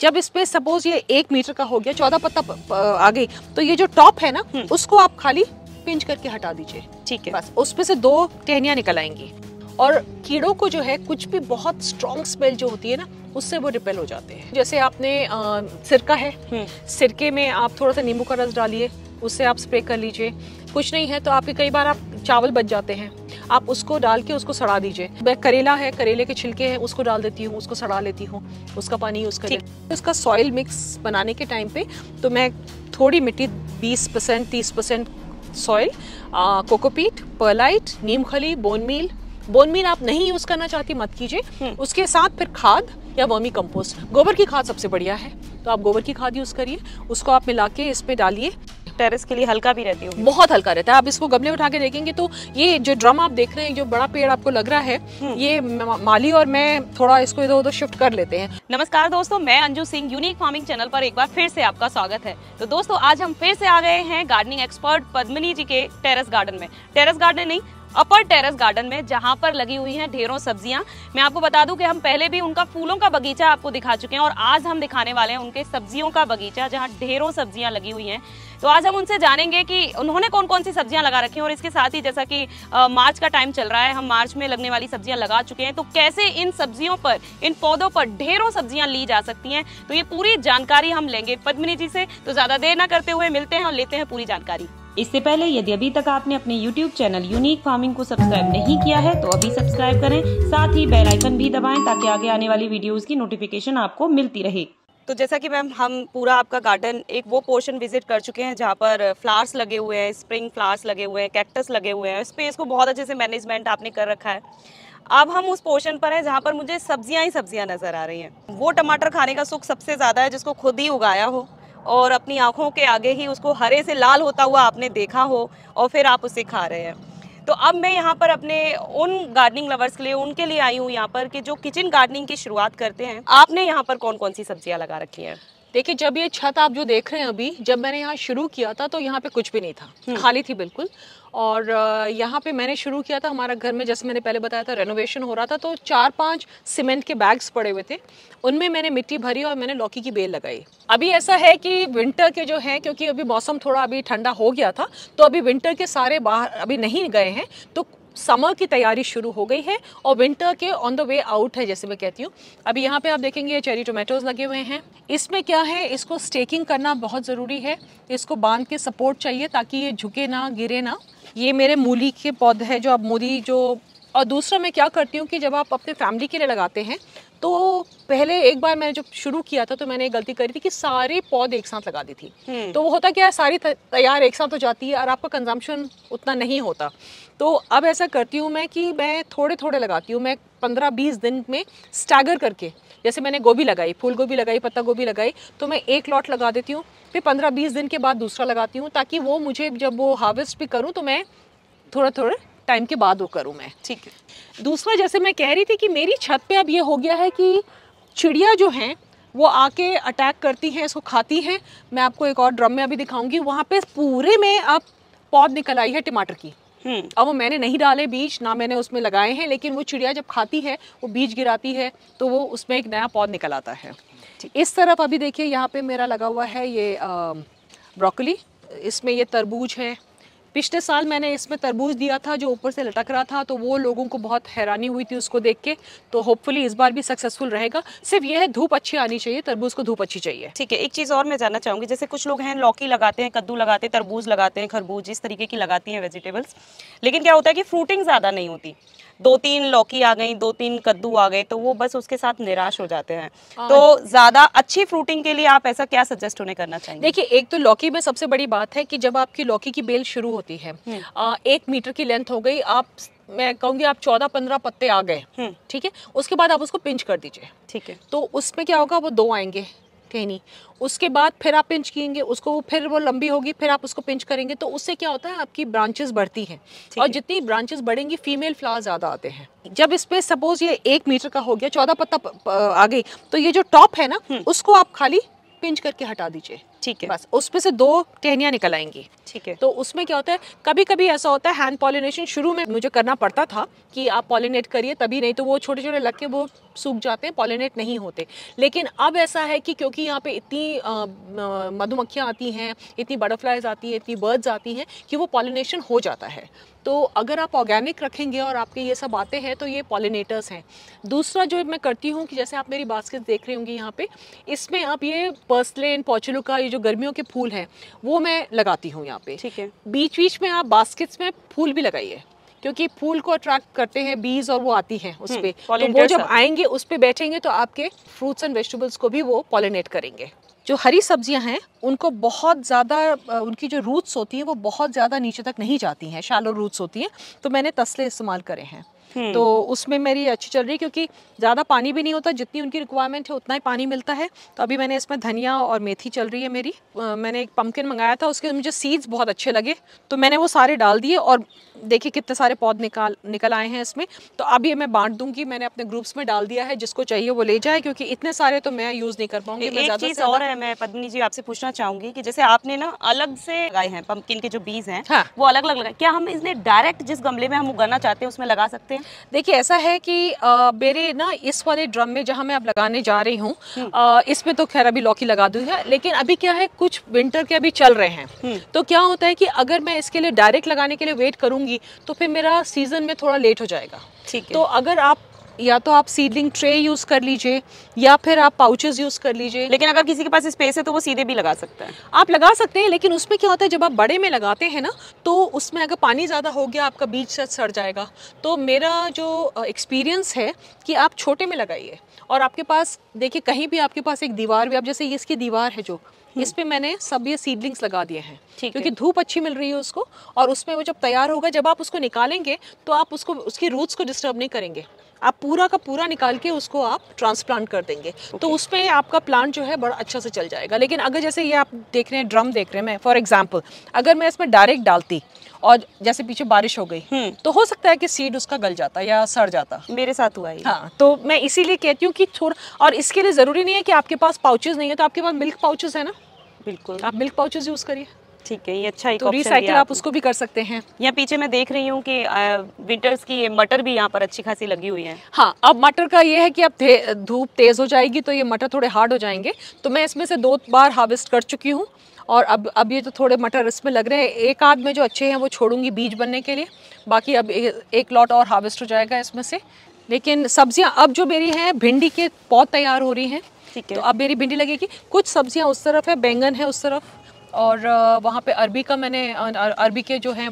जब इस पे सपोज ये एक मीटर का हो गया चौदह पत्ता आ गई तो ये जो टॉप है ना हम्म। उसको आप खाली पिंच करके हटा दीजिए ठीक है बस उसमें से दो टहनिया निकल आएंगी और कीड़ों को जो है कुछ भी बहुत स्ट्रॉन्ग स्मेल जो होती है ना उससे वो रिपेल हो जाते हैं जैसे आपने आ, सिरका है हम्म। सिरके में आप थोड़ा सा नींबू का रस डालिए उससे आप स्प्रे कर लीजिए कुछ नहीं है तो आपके कई बार आप चावल बच जाते हैं आप उसको डाल के उसको सड़ा दीजिए मैं करेला है करेले के छिलके हैं उसको डाल देती हूँ उसको सड़ा लेती हूँ उसका पानी यूज़ कर उसका सॉइल मिक्स बनाने के टाइम पे तो मैं थोड़ी मिट्टी 20 परसेंट तीस परसेंट सॉइल कोकोपीट पर्लाइट नीम खली बोन मील बोन मील आप नहीं यूज़ करना चाहती मत कीजिए हम्म। उसके साथ फिर खाद या वर्मी कंपोस्ट गोबर की खाद सबसे बढ़िया है तो आप गोबर की खाद यूज़ करिए उसको आप मिला के इसमें डालिए टेरेस के लिए हल्का भी रहती होगी बहुत हल्का रहता है आप इसको गमले उठा के देखेंगे तो ये जो ड्रम आप देख रहे हैं जो बड़ा पेड़ आपको लग रहा है हम्म। ये माली और मैं थोड़ा इसको इधर उधर शिफ्ट कर लेते हैं नमस्कार दोस्तों मैं Anju Singh unique farming channel पर एक बार फिर से आपका स्वागत है तो दोस्तों आज हम फिर से आ गए हैं गार्डनिंग एक्सपर्ट पद्मनी जी के टेरेस गार्डन में टेरेस गार्डन नहीं अपर टेरेस गार्डन में जहां पर लगी हुई हैं ढेरों सब्जियां मैं आपको बता दूं कि हम पहले भी उनका फूलों का बगीचा आपको दिखा चुके हैं और आज हम दिखाने वाले हैं उनके सब्जियों का बगीचा जहाँ ढेरों सब्जियां लगी हुई हैं तो आज हम उनसे जानेंगे कि उन्होंने कौन कौन सी सब्जियां लगा रखी हैं और इसके साथ ही जैसा कि आ, मार्च का टाइम चल रहा है हम मार्च में लगने वाली सब्जियां लगा चुके हैं तो कैसे इन सब्जियों पर इन पौधों पर ढेरों सब्जियां ली जा सकती हैं तो ये पूरी जानकारी हम लेंगे पद्मिनी जी से तो ज्यादा देर ना करते हुए मिलते हैं और लेते हैं पूरी जानकारी इससे पहले यदि अभी तक आपने अपने YouTube चैनल यूनिक फार्मिंग को सब्सक्राइब नहीं किया है तो अभी सब्सक्राइब करें साथ ही बेल आइकन भी दबाएं ताकि आगे आने वाली वीडियोस की नोटिफिकेशन आपको मिलती रहे तो जैसा कि मैम हम पूरा आपका गार्डन एक वो पोर्शन विजिट कर चुके हैं जहाँ पर फ्लावर्स लगे हुए हैं स्प्रिंग फ्लावर्स लगे हुए हैं कैक्टस लगे हुए हैं स्पेस को बहुत अच्छे से मैनेजमेंट आपने कर रखा है अब हम उस पोर्शन पर हैं जहाँ पर मुझे सब्जियाँ ही सब्जियाँ नज़र आ रही हैं वो टमाटर खाने का सुख सबसे ज़्यादा है जिसको खुद ही उगाया हो और अपनी आँखों के आगे ही उसको हरे से लाल होता हुआ आपने देखा हो और फिर आप उसे खा रहे हैं तो अब मैं यहाँ पर अपने उन गार्डनिंग लवर्स के लिए उनके लिए आई हूँ यहाँ पर कि जो किचन गार्डनिंग की शुरुआत करते हैं आपने यहाँ पर कौन कौन सी सब्जियाँ लगा रखी हैं देखिए जब ये छत आप जो देख रहे हैं अभी जब मैंने यहाँ शुरू किया था तो यहाँ पे कुछ भी नहीं था हम्म। खाली थी बिल्कुल और यहाँ पे मैंने शुरू किया था हमारा घर में जैसे मैंने पहले बताया था रेनोवेशन हो रहा था तो चार पांच सीमेंट के बैग्स पड़े हुए थे उनमें मैंने मिट्टी भरी और मैंने लौकी की बेल लगाई अभी ऐसा है कि विंटर के जो है क्योंकि अभी मौसम थोड़ा अभी ठंडा हो गया था तो अभी विंटर के सारे बाहर अभी नहीं गए हैं तो समर की तैयारी शुरू हो गई है और विंटर के ऑन द वे आउट है जैसे मैं कहती हूँ अभी यहाँ पे आप देखेंगे ये चेरी टोमेटोज लगे हुए हैं इसमें क्या है इसको स्टेकिंग करना बहुत ज़रूरी है इसको बांध के सपोर्ट चाहिए ताकि ये झुके ना गिरे ना ये मेरे मूली के पौधे हैं जो अब मूली जो और दूसरा मैं क्या करती हूँ कि जब आप अपने फैमिली के लिए लगाते हैं तो पहले एक बार मैंने जब शुरू किया था तो मैंने गलती करी थी कि सारे पौधे एक साथ लगा दी थी हम्म। तो वो होता क्या है सारी तैयार एक साथ हो जाती है और आपका कंजम्पशन उतना नहीं होता तो अब ऐसा करती हूँ मैं कि मैं थोड़े थोड़े लगाती हूँ मैं पंद्रह बीस दिन में स्टैगर करके जैसे मैंने गोभी लगाई फूल गोभी लगाई पत्ता गोभी लगाई तो मैं एक लॉट लगा देती हूँ फिर पंद्रह बीस दिन के बाद दूसरा लगाती हूँ ताकि वो मुझे जब वो हार्वेस्ट भी करूँ तो मैं थोड़ा थोड़ा टाइम के बाद वो करूँ मैं ठीक है हम्म। दूसरा जैसे मैं कह रही थी कि मेरी छत पे अब ये हो गया है कि चिड़िया जो हैं वो आके अटैक करती हैं इसको खाती हैं मैं आपको एक और ड्रम में अभी दिखाऊंगी वहाँ पे पूरे में अब पौध निकल आई है टमाटर की हम्म। अब वो मैंने नहीं डाले बीज ना मैंने उसमें लगाए हैं लेकिन वो चिड़िया जब खाती है वो बीज गिराती है तो वो उसमें एक नया पौध निकल आता है इस तरफ अभी देखिए यहाँ पे मेरा लगा हुआ है ये ब्रोकली इसमें ये तरबूज है पिछले साल मैंने इसमें तरबूज दिया था जो ऊपर से लटक रहा था तो वो लोगों को बहुत हैरानी हुई थी उसको देख के तो होपफुली इस बार भी सक्सेसफुल रहेगा सिर्फ यह है धूप अच्छी आनी चाहिए तरबूज को धूप अच्छी चाहिए ठीक है एक चीज़ और मैं जानना चाहूँगी जैसे कुछ लोग हैं लौकी लगाते हैं कद्दू लगाते हैं तरबूज लगाते हैं खरबूज इस तरीके की लगाती हैं वेजिटेबल्स लेकिन क्या होता है कि फ्रूटिंग ज़्यादा नहीं होती दो तीन लौकी आ गई दो तीन कद्दू आ गए तो वो बस उसके साथ निराश हो जाते हैं हाँ। तो ज्यादा अच्छी फ्रूटिंग के लिए आप ऐसा क्या सजेस्ट उन्हें करना चाहिए देखिए एक तो लौकी में सबसे बड़ी बात है कि जब आपकी लौकी की बेल शुरू होती है हम्म। एक मीटर की लेंथ हो गई आप मैं कहूंगी आप चौदह पंद्रह पत्ते आ गए हम्म। ठीक है उसके बाद आप उसको पिंच कर दीजिए ठीक है तो उसमें क्या होगा वो दो आएंगे कहीं नहीं उसके बाद फिर आप पिंच किएंगे उसको फिर वो लंबी होगी फिर आप उसको पिंच करेंगे तो उससे क्या होता है आपकी ब्रांचेस बढ़ती हैं और जितनी ब्रांचेस बढ़ेंगी फीमेल फ्लावर ज़्यादा आते हैं जब इस पर सपोज ये एक मीटर का हो गया चौदह पत्ता आ गई तो ये जो टॉप है ना हम्म। उसको आप खाली पिंच करके हटा दीजिए ठीक है बस उसमें से दो टहनियाँ निकल आएंगी ठीक है तो उसमें क्या होता है कभी कभी ऐसा होता है हैंड पॉलिनेशन शुरू में मुझे करना पड़ता था कि आप पॉलिनेट करिए तभी नहीं तो वो छोटे छोटे लग के वो सूख जाते हैं पॉलिनेट नहीं होते लेकिन अब ऐसा है कि क्योंकि यहाँ पे इतनी मधुमक्खियाँ आती हैं इतनी बटरफ्लाइज आती हैं इतनी बर्ड्स आती हैं कि वो पॉलिनेशन हो जाता है तो अगर आप ऑर्गेनिक रखेंगे और आपके ये सब आते हैं तो ये पॉलिनेटर्स हैं दूसरा जो मैं करती हूँ कि जैसे आप मेरी बास्केट देख रही होंगी यहाँ पे इसमें आप ये पर्सलेन पोचलुका ये जो गर्मियों के फूल हैं वो मैं लगाती हूँ यहाँ पे ठीक है बीच बीच में आप बास्केट्स में फूल भी लगाइए क्योंकि फूल को अट्रैक्ट करते हैं बीज और वो आती हैं उस हम्म, पर तो वो जब आएंगे उस पर बैठेंगे तो आपके फ्रूट्स एंड वेजिटेबल्स को भी वो पॉलिनेट करेंगे जो हरी सब्जियां हैं उनको बहुत ज़्यादा उनकी जो रूट्स होती हैं वो बहुत ज़्यादा नीचे तक नहीं जाती हैं शालो रूट्स होती हैं तो मैंने तसले इस्तेमाल करे हैं तो हम्म। उसमें मेरी अच्छी चल रही है क्योंकि ज़्यादा पानी भी नहीं होता जितनी उनकी रिक्वायरमेंट है उतना ही पानी मिलता है तो अभी मैंने इसमें धनिया और मेथी चल रही है मेरी मैंने एक पम्पकिन मंगाया था उसके मुझे सीड्स बहुत अच्छे लगे तो मैंने वो सारे डाल दिए और देखिए कितने सारे पौध निकाल निकल आए हैं इसमें तो अभी मैं बांट दूंगी मैंने अपने ग्रुप्स में डाल दिया है जिसको चाहिए वो ले जाए क्योंकि इतने सारे तो मैं यूज़ नहीं कर पाऊंगी एक चीज़ और है मैं पद्मनी जी आपसे पूछना चाहूंगी कि जैसे आपने ना अलग से लगाए हैं पम्पकिन के जो बीज हैं हाँ। वो अलग अलग लगाए क्या हम इसने डायरेक्ट जिस गमले में हम उगाना चाहते हैं उसमें लगा सकते हैं देखिए ऐसा है कि आ, मेरे ना इस वाले ड्रम में जहाँ मैं अब लगाने जा रही हूँ हम्म। इसमें तो खैर अभी लौकी लगा दी है लेकिन अभी क्या है कुछ विंटर के अभी चल रहे हैं हम्म। तो क्या होता है कि अगर मैं इसके लिए डायरेक्ट लगाने के लिए वेट करूंगी तो फिर मेरा सीजन में थोड़ा लेट हो जाएगा ठीक है तो अगर आप या तो आप सीडलिंग ट्रे यूज़ कर लीजिए या फिर आप पाउचेस यूज़ कर लीजिए लेकिन अगर किसी के पास स्पेस है तो वो सीधे भी लगा सकता है आप लगा सकते हैं लेकिन उसमें क्या होता है जब आप बड़े में लगाते हैं ना तो उसमें अगर पानी ज़्यादा हो गया आपका बीज से सड़ जाएगा तो मेरा जो एक्सपीरियंस है कि आप छोटे में लगाइए और आपके पास देखिए कहीं भी आपके पास एक दीवार भी आप जैसे इसकी दीवार है जो हम्म। इस पे मैंने सब ये सीडलिंग्स लगा दिए हैं क्योंकि धूप अच्छी मिल रही है उसको और उसमें वो जब तैयार होगा जब आप उसको निकालेंगे तो आप उसको उसकी रूट्स को डिस्टर्ब नहीं करेंगे आप पूरा का पूरा निकाल के उसको आप ट्रांसप्लांट कर देंगे तो okay. तो उसमें आपका प्लांट जो है बड़ा अच्छा से चल जाएगा लेकिन अगर जैसे ये आप देख रहे हैं ड्रम देख रहे हैं मैं फॉर एग्जाम्पल अगर मैं इसमें डायरेक्ट डालती और जैसे पीछे बारिश हो गई हुँ. हम्म। तो हो सकता है कि सीड उसका गल जाता या सड़ जाता मेरे साथ हुआ है हाँ तो मैं इसीलिए कहती हूँ कि थोड़ा और इसके लिए ज़रूरी नहीं है कि आपके पास पाउचेज नहीं है तो आपके पास मिल्क पाउचेज है ना बिल्कुल आप मिल्क पाउचेस यूज़ करिए ठीक है ये अच्छा एक तो रिसाइकिल आप उसको भी कर सकते हैं यहाँ पीछे मैं देख रही हूँ कि विंटर्स की मटर भी यहाँ पर अच्छी खासी लगी हुई है हाँ अब मटर का ये है कि अब धूप तेज़ हो जाएगी तो ये मटर थोड़े हार्ड हो जाएंगे तो मैं इसमें से दो बार हार्वेस्ट कर चुकी हूँ और अब अब ये तो थोड़े मटर इसमें लग रहे हैं एक आध में जो अच्छे हैं वो छोड़ूंगी बीज बनने के लिए बाकी अब एक लॉट और हार्वेस्ट हो जाएगा इसमें से लेकिन सब्जियाँ अब जो मेरी हैं भिंडी के पौध तैयार हो रही हैं ठीक है तो अब मेरी भिंडी लगेगी कुछ सब्जियाँ उस तरफ है बैंगन है उस तरफ और वहाँ पे अरबी का मैंने अरबी के जो है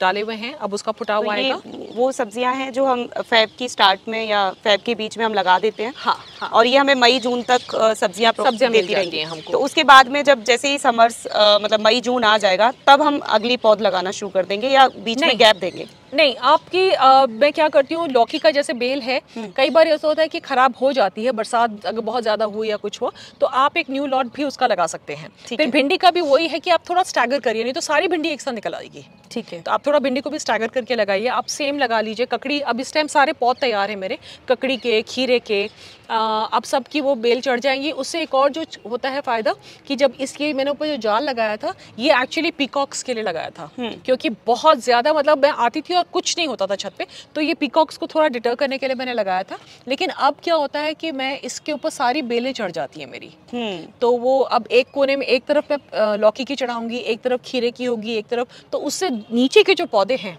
डाले हुए हैं अब उसका फुटा तो आएगा वो सब्जियां हैं जो हम फैब की स्टार्ट में या फैब के बीच में हम लगा देते हैं हाँ, हाँ। और ये हमें मई जून तक सब्जियां सब्जियाँ देती रहेंगी हमको तो उसके बाद में जब जैसे ही समर्स मतलब मई जून आ जाएगा तब हम अगली पौध लगाना शुरू कर देंगे या बीच में गैप देंगे नहीं आपकी आ, मैं क्या करती हूँ लौकी का जैसे बेल है हम्म। कई बार ऐसा होता है कि खराब हो जाती है बरसात अगर बहुत ज़्यादा हुई या कुछ हो तो आप एक न्यू लॉट भी उसका लगा सकते हैं फिर है। भिंडी का भी वही है कि आप थोड़ा स्टैगर करिए नहीं तो सारी भिंडी एक साथ निकल आएगी ठीक है तो आप थोड़ा भिंडी को भी स्टैगर करके लगाइए आप सेम लगा लीजिए ककड़ी अब इस टाइम सारे पौध तैयार है मेरे ककड़ी के खीरे के अब सबकी वो बेल चढ़ जाएंगी उससे एक और जो होता है फ़ायदा कि जब इसके मैंने ऊपर जो जाल लगाया था ये एक्चुअली पिकॉक्स के लिए लगाया था हम्म। क्योंकि बहुत ज़्यादा मतलब मैं आती थी और कुछ नहीं होता था छत पे तो ये पिकॉक्स को थोड़ा डिटर करने के लिए मैंने लगाया था लेकिन अब क्या होता है कि मैं इसके ऊपर सारी बेलें चढ़ जाती है मेरी हम्म। तो वो अब एक कोने में एक तरफ मैं लौकी की चढ़ाऊंगी एक तरफ खीरे की होगी एक तरफ तो उससे नीचे के जो पौधे हैं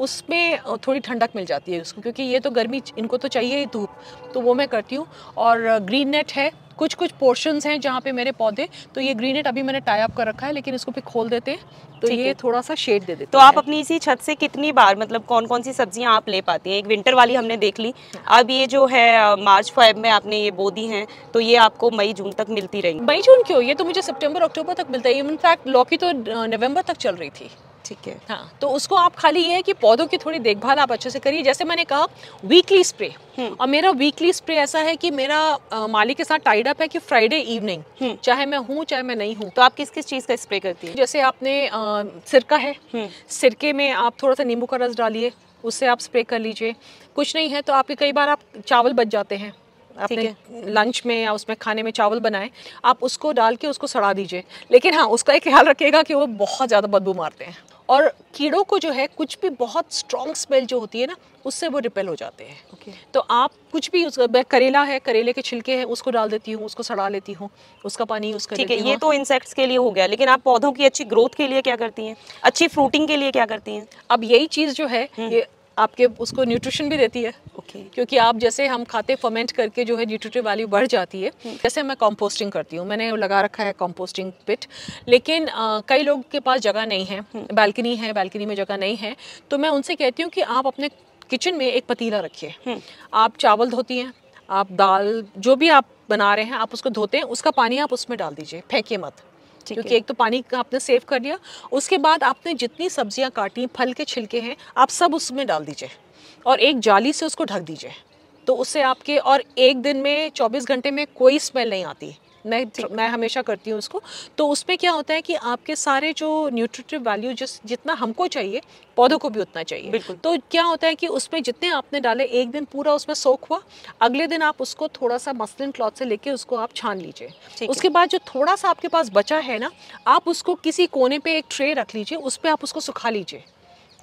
उसमें थोड़ी ठंडक मिल जाती है उसको क्योंकि ये तो गर्मी इनको तो चाहिए ही धूप तो वो मैं करती हूँ और ग्रीन नेट है कुछ कुछ पोर्शंस हैं जहाँ पे मेरे पौधे तो ये ग्रीन नेट अभी मैंने टाई अप कर रखा है लेकिन इसको भी खोल देते हैं तो ये थोड़ा सा शेड दे देते तो आप अपनी इसी छत से कितनी बार मतलब कौन कौन सी सब्जियाँ आप ले पाती हैं एक विंटर वाली हमने देख ली हाँ। अब ये जो है मार्च फाइव में आपने ये बो दी हैं तो ये आपको मई जून तक मिलती रही मई जून क्यों ये तो मुझे सेप्टेम्बर अक्टूबर तक मिलता है इनफैक्ट लौकी तो नवंबर तक चल रही थी ठीक है हाँ तो उसको आप खाली ये है कि पौधों की थोड़ी देखभाल आप अच्छे से करिए जैसे मैंने कहा वीकली स्प्रे हम्म। और मेरा वीकली स्प्रे ऐसा है कि मेरा आ, माली के साथ टाइड अप है कि फ्राइडे हम्म। इवनिंग चाहे मैं हूँ चाहे मैं नहीं हूँ तो आप किस किस चीज़ का स्प्रे करती है जैसे आपने सिरका है हम्म। सिरके में आप थोड़ा सा नींबू का रस डालिए उससे आप स्प्रे कर लीजिए कुछ नहीं है तो आपके कई बार आप चावल बच जाते हैं आपने लंच में या उसमें खाने में चावल बनाए आप उसको डाल के उसको सड़ा दीजिए लेकिन हाँ उसका एक ख्याल रखिएगा कि वो बहुत ज़्यादा बदबू मारते हैं और कीड़ों को जो है कुछ भी बहुत स्ट्रॉन्ग स्मेल जो होती है ना उससे वो रिपेल हो जाते हैं okay. तो आप कुछ भी उसका करेला है करेले के छिलके हैं उसको डाल देती हूँ उसको सड़ा लेती हूँ उसका पानी उसका ठीक है ये तो इंसेक्ट्स के लिए हो गया लेकिन आप पौधों की अच्छी ग्रोथ के लिए क्या करती हैं अच्छी फ्रूटिंग के लिए क्या करती हैं अब यही चीज़ जो है हम्म। ये आपके उसको न्यूट्रिशन भी देती है okay. क्योंकि आप जैसे हम खाते फर्मेंट करके जो है न्यूट्रिटिव वैल्यू बढ़ जाती है हम्म। जैसे मैं कॉम्पोस्टिंग करती हूँ मैंने लगा रखा है कॉम्पोस्टिंग पिट लेकिन आ, कई लोग के पास जगह नहीं है बालकनी हम्म। है बालकनी में जगह नहीं है तो मैं उनसे कहती हूँ कि आप अपने किचन में एक पतीला रखिए हम्म। आप चावल धोती हैं आप दाल जो भी आप बना रहे हैं आप उसको धोते हैं उसका पानी आप उसमें डाल दीजिए फेंकिए मत क्योंकि एक तो पानी का आपने सेव कर लिया उसके बाद आपने जितनी सब्जियां काटी फल के छिलके हैं आप सब उसमें डाल दीजिए और एक जाली से उसको ढक दीजिए तो उससे आपके और एक दिन में 24 घंटे में कोई स्मेल नहीं आती मैं मैं हमेशा करती हूँ उसको तो उसमें क्या होता है कि आपके सारे जो न्यूट्रिटिव वैल्यू जिस जितना हमको चाहिए पौधों को भी उतना चाहिए तो क्या होता है कि उसमें जितने आपने डाले एक दिन पूरा उसमें सोख हुआ अगले दिन आप उसको थोड़ा सा मसलिन क्लॉथ से लेके उसको आप छान लीजिए उसके बाद जो थोड़ा सा आपके पास बचा है ना आप उसको किसी कोने पर एक ट्रे रख लीजिए उस पर आप उसको सुखा लीजिए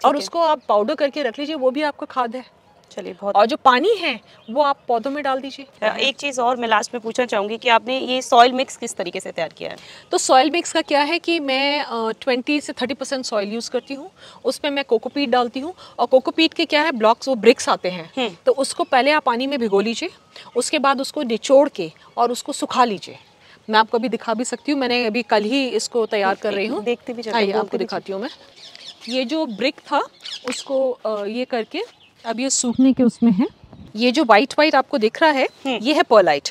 और उसको आप पाउडर करके रख लीजिए वो भी आपका खाद है चलिए बहुत और जो पानी है वो आप पौधों में डाल दीजिए एक चीज़ और मैं लास्ट में पूछना चाहूँगी कि आपने ये सॉइल मिक्स किस तरीके से तैयार किया है तो सॉइल मिक्स का क्या है कि मैं ट्वेंटी से थर्टी परसेंट सॉइल यूज़ करती हूँ उसमें मैं कोकोपीट डालती हूँ और कोकोपीट के क्या है ब्लॉक्स वो ब्रिक्स आते हैं हम्म। तो उसको पहले आप पानी में भिगो लीजिए उसके बाद उसको निचोड़ के और उसको सुखा लीजिए मैं आपको अभी दिखा भी सकती हूँ मैंने अभी कल ही इसको तैयार कर रही हूँ देखते भी आपको दिखाती हूँ मैं ये जो ब्रिक था उसको ये करके अब ये सूखने के उसमें है ये जो वाइट वाइट आपको दिख रहा है हम्म। ये है पर्लाइट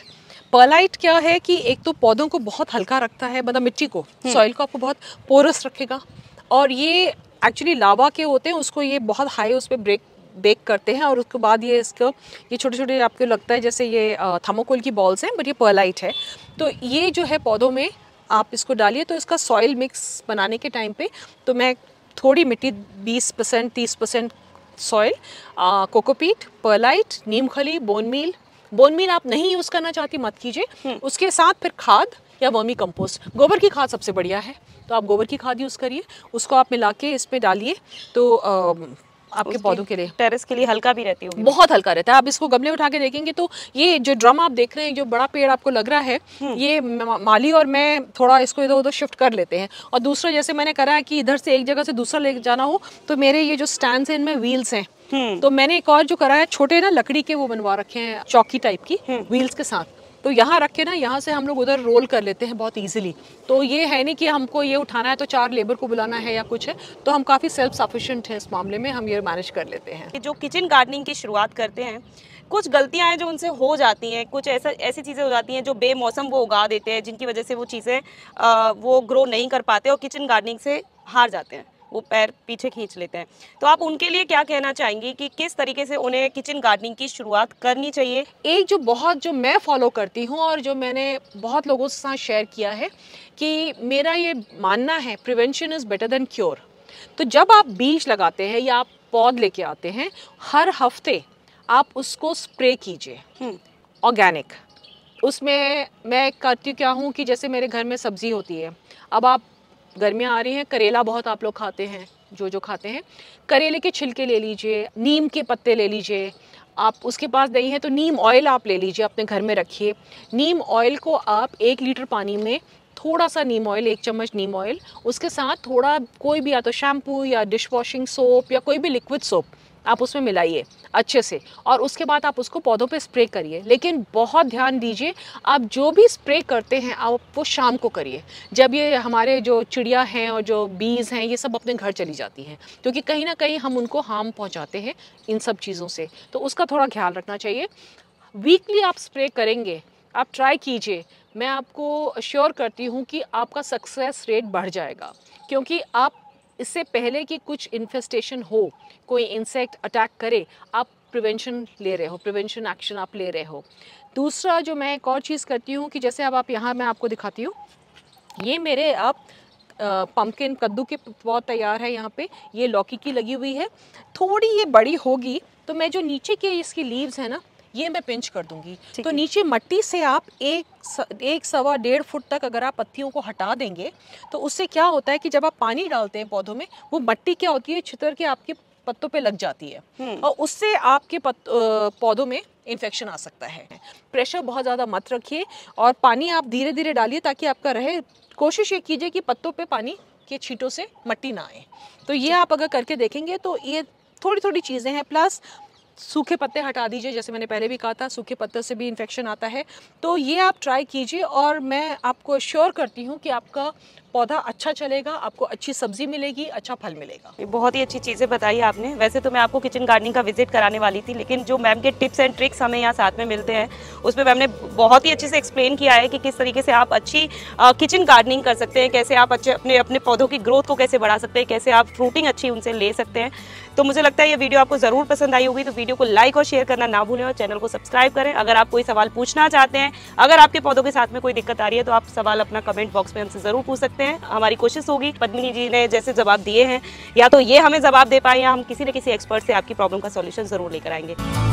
पर्लाइट क्या है कि एक तो पौधों को बहुत हल्का रखता है मतलब मिट्टी को सॉइल हम्म। को आपको बहुत पोरस रखेगा और ये एक्चुअली लावा के होते हैं उसको ये बहुत हाई उस पर ब्रेक बेक करते हैं और उसके बाद ये इसको ये छोटे छोटे आपको लगता है जैसे ये थामोकोल की बॉल्स हैं बट ये पर्लाइट है तो ये जो है पौधों में आप इसको डालिए तो इसका सॉइल मिक्स बनाने के टाइम पे तो मैं थोड़ी मिट्टी 20 परसेंट तीस परसेंट सॉइल कोकोपीट पर्लाइट नीम खली बोन मील बोन मील आप नहीं यूज़ करना चाहती मत कीजिए हम्म। उसके साथ फिर खाद या वर्मी कंपोस्ट गोबर की खाद सबसे बढ़िया है तो आप गोबर की खाद यूज़ करिए उसको आप मिला के इस पर डालिए तो आ, आपके पौधों के लिए टेरेस के लिए हल्का भी रहती होगी बहुत हल्का रहता है आप इसको गमले उठा के देखेंगे तो ये जो ड्रम आप देख रहे हैं जो बड़ा पेड़ आपको लग रहा है हम्म। ये माली और मैं थोड़ा इसको इधर उधर शिफ्ट कर लेते हैं और दूसरा जैसे मैंने करा है कि इधर से एक जगह से दूसरा ले जाना हो तो मेरे ये जो स्टैंड है इनमें व्हील्स हैं हम्म। तो मैंने एक और जो करा है छोटे ना लकड़ी के वो बनवा रखे हैं चौकी टाइप की व्हील्स हम्म। के साथ तो यहाँ रख के ना यहाँ से हम लोग उधर रोल कर लेते हैं बहुत ईजिली तो ये है नहीं कि हमको ये उठाना है तो चार लेबर को बुलाना है या कुछ है तो हम काफ़ी सेल्फ सफिशेंट हैं इस मामले में हम ये मैनेज कर लेते हैं जो किचन गार्डनिंग की शुरुआत करते हैं कुछ गलतियां हैं जो उनसे हो जाती हैं कुछ ऐसा ऐसी चीज़ें हो जाती हैं जो बेमौसम वो उगा देते हैं जिनकी वजह से वो चीज़ें वो ग्रो नहीं कर पाते और किचन गार्डनिंग से हार जाते हैं वो पैर पीछे खींच लेते हैं तो आप उनके लिए क्या कहना चाहेंगी कि किस तरीके से उन्हें किचन गार्डनिंग की शुरुआत करनी चाहिए एक जो बहुत जो मैं फॉलो करती हूँ और जो मैंने बहुत लोगों के साथ शेयर किया है कि मेरा ये मानना है prevention is better than cure तो जब आप बीज लगाते हैं या आप पौध लेके आते हैं हर हफ्ते आप उसको स्प्रे कीजिए ऑर्गेनिक हम्म। उसमें मैं करती क्या हूँ कि जैसे मेरे घर में सब्ज़ी होती है अब आप गर्मियाँ आ रही हैं करेला बहुत आप लोग खाते हैं जो जो खाते हैं करेले के छिलके ले लीजिए नीम के पत्ते ले लीजिए आप उसके पास नहीं है तो नीम ऑयल आप ले लीजिए अपने घर में रखिए नीम ऑयल को आप एक लीटर पानी में थोड़ा सा नीम ऑयल एक चम्मच नीम ऑयल उसके साथ थोड़ा कोई भी या तो शैम्पू या डिश वॉशिंग सोप या कोई भी लिक्विड सोप आप उसमें मिलाइए अच्छे से और उसके बाद आप उसको पौधों पे स्प्रे करिए लेकिन बहुत ध्यान दीजिए आप जो भी स्प्रे करते हैं आप वो शाम को करिए जब ये हमारे जो चिड़िया हैं और जो बीज हैं ये सब अपने घर चली जाती हैं क्योंकि कहीं ना कहीं हम उनको हार्म पहुँचाते हैं इन सब चीज़ों से तो उसका थोड़ा ख्याल रखना चाहिए वीकली आप स्प्रे करेंगे आप ट्राई कीजिए मैं आपको श्योर करती हूँ कि आपका सक्सेस रेट बढ़ जाएगा क्योंकि आप इससे पहले कि कुछ इन्फेस्टेशन हो कोई इंसेक्ट अटैक करे आप प्रिवेंशन ले रहे हो प्रिवेंशन एक्शन आप ले रहे हो दूसरा जो मैं एक और चीज़ करती हूँ कि जैसे अब आप यहाँ मैं आपको दिखाती हूँ ये मेरे आप पम्पकिन कद्दू के बहुत तैयार है यहाँ पे ये लौकी की लगी हुई है थोड़ी ये बड़ी होगी तो मैं जो नीचे के इसकी लीव्स हैं ना ये मैं पिंच कर दूंगी तो नीचे मट्टी से आप एक एक सवा डेढ़ फुट तक अगर आप पत्तियों को हटा देंगे तो उससे क्या होता है कि जब आप पानी डालते हैं पौधों में वो मट्टी क्या होती है छितर के आपके पत्तों पे लग जाती है हम्म। और उससे आपके पत, पौधों में इन्फेक्शन आ सकता है प्रेशर बहुत ज़्यादा मत रखिए और पानी आप धीरे धीरे डालिए ताकि आपका रहे कोशिश ये कीजिए कि पत्तों पे पानी के छींटों से मट्टी ना आए तो ये आप अगर करके देखेंगे तो ये थोड़ी थोड़ी चीज़ें हैं प्लस सूखे पत्ते हटा दीजिए जैसे मैंने पहले भी कहा था सूखे पत्ते से भी इन्फेक्शन आता है तो ये आप ट्राई कीजिए और मैं आपको श्योर करती हूँ कि आपका पौधा अच्छा चलेगा आपको अच्छी सब्जी मिलेगी अच्छा फल मिलेगा ये बहुत ही अच्छी चीज़ें बताई आपने वैसे तो मैं आपको किचन गार्डनिंग का विजिट कराने वाली थी लेकिन जो मैम के टिप्स एंड ट्रिक्स हमें यहाँ साथ में मिलते हैं उसमें मैम ने बहुत ही अच्छे से एक्सप्लेन किया है कि किस तरीके से आप अच्छी किचन गार्डनिंग कर सकते हैं कैसे आप अच्छे अपने अपने पौधों की ग्रोथ को कैसे बढ़ा सकते हैं कैसे आप फ्रूटिंग अच्छी उनसे ले सकते हैं तो मुझे लगता है ये वीडियो आपको ज़रूर पसंद आई होगी तो वीडियो को लाइक और शेयर करना ना भूलें और चैनल को सब्सक्राइब करें अगर आप कोई सवाल पूछना चाहते हैं अगर आपके पौधों के साथ में कोई दिक्कत आ रही है तो आप सवाल अपना कमेंट बॉक्स में हमसे जरूर पूछ सकते हैं हमारी कोशिश होगी पद्मी जी ने जैसे जवाब दिए हैं या तो ये हमें जवाब दे पाए या हम किसी न किसी एक्सपर्ट से आपकी प्रॉब्लम का सोल्यूशन जरूर लेकर आएंगे